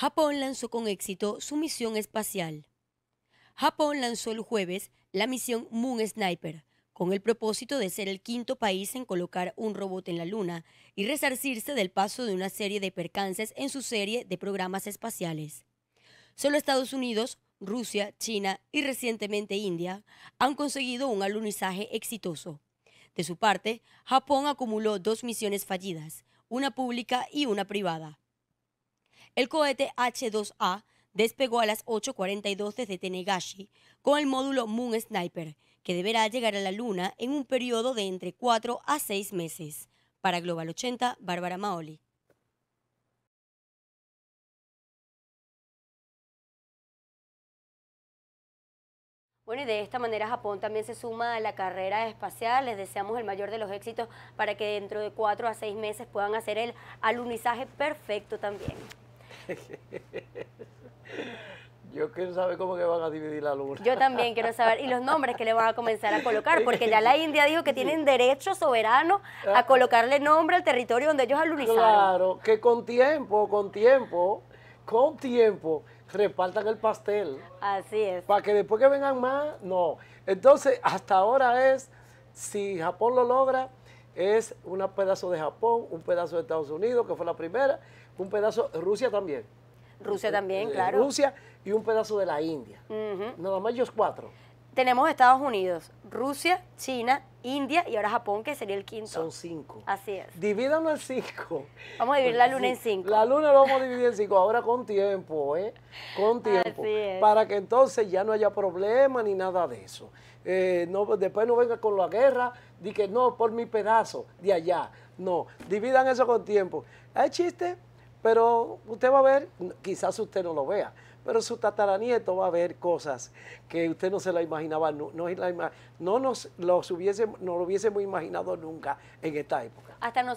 Japón lanzó con éxito su misión espacial. Japón lanzó el jueves la misión Moon Sniper, con el propósito de ser el quinto país en colocar un robot en la Luna y resarcirse del paso de una serie de percances en su serie de programas espaciales. Solo Estados Unidos, Rusia, China y recientemente India han conseguido un alunizaje exitoso. De su parte, Japón acumuló dos misiones fallidas, una pública y una privada. El cohete H-2A despegó a las 8.42 desde Tenegashi con el módulo Moon Sniper, que deberá llegar a la Luna en un periodo de entre 4 a 6 meses. Para Global 80, Bárbara Maoli. Bueno, y de esta manera Japón también se suma a la carrera espacial. Les deseamos el mayor de los éxitos para que dentro de 4 a 6 meses puedan hacer el alunizaje perfecto también. Yo quiero saber cómo que van a dividir la luna. Yo también quiero saber, y los nombres que le van a comenzar a colocar, porque ya la India dijo que tienen derecho soberano a ah. colocarle nombre al territorio donde ellos alunizaron. Claro, que con tiempo, con tiempo, con tiempo, repartan el pastel. Así es. Para que después que vengan más, no. Entonces, hasta ahora es, si Japón lo logra, es un pedazo de Japón, un pedazo de Estados Unidos, que fue la primera, un pedazo, de Rusia también. Rusia eh, también, eh, claro. Rusia y un pedazo de la India. Nada más ellos cuatro tenemos Estados Unidos, Rusia, China, India y ahora Japón, que sería el quinto. Son cinco. Así es. Dividanlo en cinco. Vamos a dividir la luna en cinco. La luna lo vamos a dividir en cinco, ahora con tiempo, ¿eh? Con tiempo. Para que entonces ya no haya problema ni nada de eso. Eh, no, después no venga con la guerra, di que no, por mi pedazo, de allá. No, dividan eso con tiempo. Es chiste, pero usted va a ver, quizás usted no lo vea, pero su tataranieto va a ver cosas que usted no se la imaginaba, no, no, no nos hubiese, no lo hubiésemos imaginado nunca en esta época. Hasta